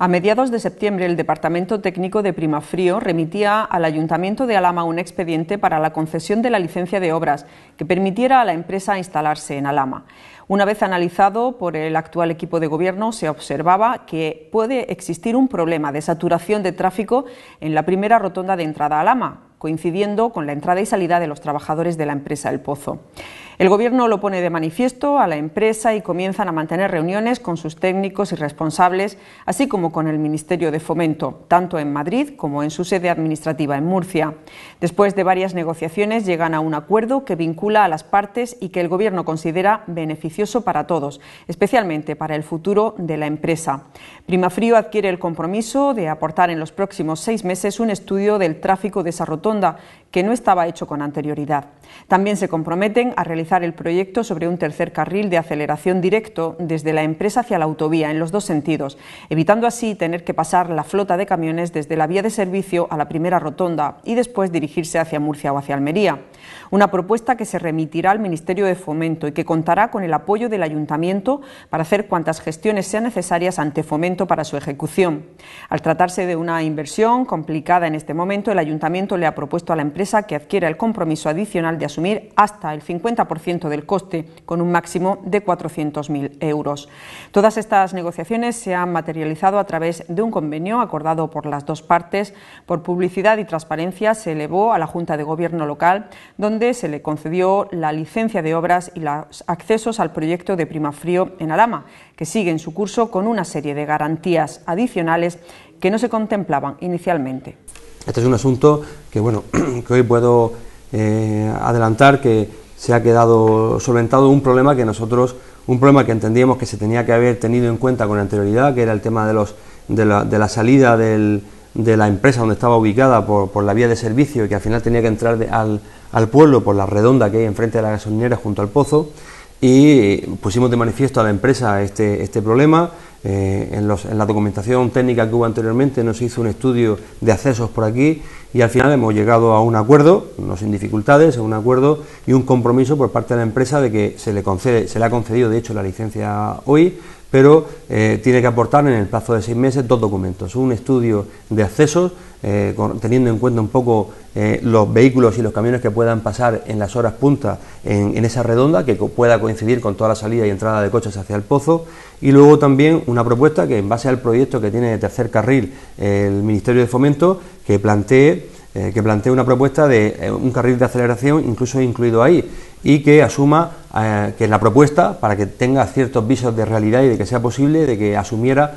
A mediados de septiembre, el Departamento Técnico de Primafrío remitía al Ayuntamiento de Alama un expediente para la concesión de la licencia de obras que permitiera a la empresa instalarse en Alama. Una vez analizado por el actual equipo de gobierno, se observaba que puede existir un problema de saturación de tráfico en la primera rotonda de entrada a Alama, coincidiendo con la entrada y salida de los trabajadores de la empresa El Pozo. El Gobierno lo pone de manifiesto a la empresa y comienzan a mantener reuniones con sus técnicos y responsables, así como con el Ministerio de Fomento, tanto en Madrid como en su sede administrativa en Murcia. Después de varias negociaciones llegan a un acuerdo que vincula a las partes y que el Gobierno considera beneficioso para todos, especialmente para el futuro de la empresa. Primafrío adquiere el compromiso de aportar en los próximos seis meses un estudio del tráfico de esa rotonda, que no estaba hecho con anterioridad. También se comprometen a realizar el proyecto sobre un tercer carril de aceleración directo desde la empresa hacia la autovía en los dos sentidos, evitando así tener que pasar la flota de camiones desde la vía de servicio a la primera rotonda y después dirigirse hacia Murcia o hacia Almería. Una propuesta que se remitirá al Ministerio de Fomento y que contará con el apoyo del Ayuntamiento para hacer cuantas gestiones sean necesarias ante Fomento para su ejecución. Al tratarse de una inversión complicada en este momento, el Ayuntamiento le ha propuesto a la empresa que adquiera el compromiso adicional de asumir hasta el 50% del coste, con un máximo de 400.000 euros. Todas estas negociaciones se han materializado a través de un convenio acordado por las dos partes. Por publicidad y transparencia se elevó a la Junta de Gobierno local, donde se le concedió la licencia de obras y los accesos al proyecto de Primafrío en Alama, que sigue en su curso con una serie de garantías adicionales que no se contemplaban inicialmente. Este es un asunto que, bueno, que hoy puedo eh, adelantar que se ha quedado solventado un problema que nosotros, un problema que entendíamos que se tenía que haber tenido en cuenta con anterioridad, que era el tema de, los, de, la, de la salida del, de la empresa donde estaba ubicada por, por, la vía de servicio y que al final tenía que entrar al, al pueblo por la redonda que hay enfrente de la gasolinera junto al pozo y pusimos de manifiesto a la empresa este, este problema. Eh, en, en, la documentación técnica que hubo anteriormente nos hizo un estudio de accesos por aquí y al final hemos llegado a un acuerdo, no sin dificultades, a un acuerdo y un compromiso por parte de la empresa de que se le, concede, se le ha concedido de hecho la licencia hoy pero eh, tiene que aportar en el plazo de seis meses dos documentos. Un estudio de accesos, eh, teniendo en cuenta un poco eh, los vehículos y los camiones que puedan pasar en las horas punta en, esa redonda, que pueda coincidir con toda la salida y entrada de coches hacia el pozo. Y luego también una propuesta que, en base al proyecto que tiene de tercer carril el Ministerio de Fomento, que plantee que plantee una propuesta de un carril de aceleración incluso incluido ahí y que asuma eh, que que la propuesta, para que tenga ciertos visos de realidad y de que sea posible, de que asumiera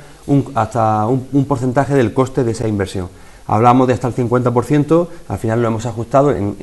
hasta un, porcentaje del coste de esa inversión. Hablamos de hasta el 50%, al final lo hemos ajustado en,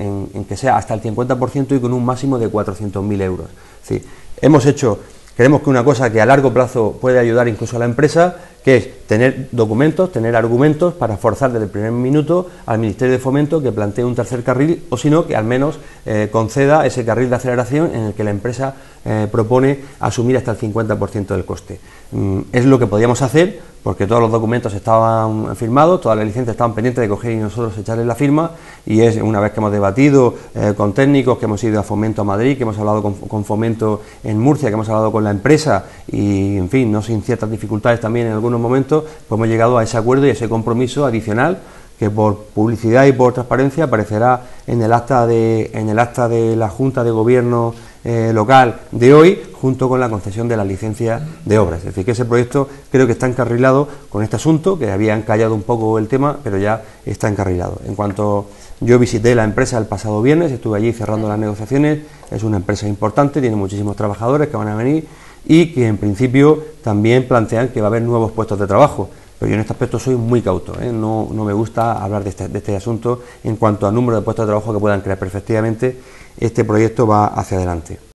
que sea hasta el 50% y con un máximo de 400.000 euros. Sí, hemos hecho, creemos que una cosa que a largo plazo puede ayudar incluso a la empresa, que es tener documentos, tener argumentos para forzar desde el primer minuto al Ministerio de Fomento que plantee un tercer carril o si no que al menos eh, conceda ese carril de aceleración en el que la empresa eh, propone asumir hasta el 50% del coste. Mm, es lo que podíamos hacer porque todos los documentos estaban firmados, todas las licencias estaban pendientes de coger y nosotros echarles la firma y es una vez que hemos debatido eh, con técnicos, que hemos ido a Fomento a Madrid, que hemos hablado con Fomento en Murcia, que hemos hablado con la empresa y en fin, no sin ciertas dificultades también en algunos momentos, pues hemos llegado a ese acuerdo y a ese compromiso adicional que por publicidad y por transparencia aparecerá en el acta de, en el acta de la Junta de Gobierno eh, local de hoy, junto con la concesión de la licencia de obras. Es decir, que ese proyecto creo que está encarrilado con este asunto, que habían callado un poco el tema, pero ya está encarrilado. En cuanto yo visité la empresa el pasado viernes, estuve allí cerrando las negociaciones, es una empresa importante, tiene muchísimos trabajadores que van a venir y que en principio también plantean que va a haber nuevos puestos de trabajo. Pero yo en este aspecto soy muy cauto, ¿eh? no, me gusta hablar de este, este asunto en cuanto al número de puestos de trabajo que puedan crear. perfectivamente. este proyecto va hacia adelante.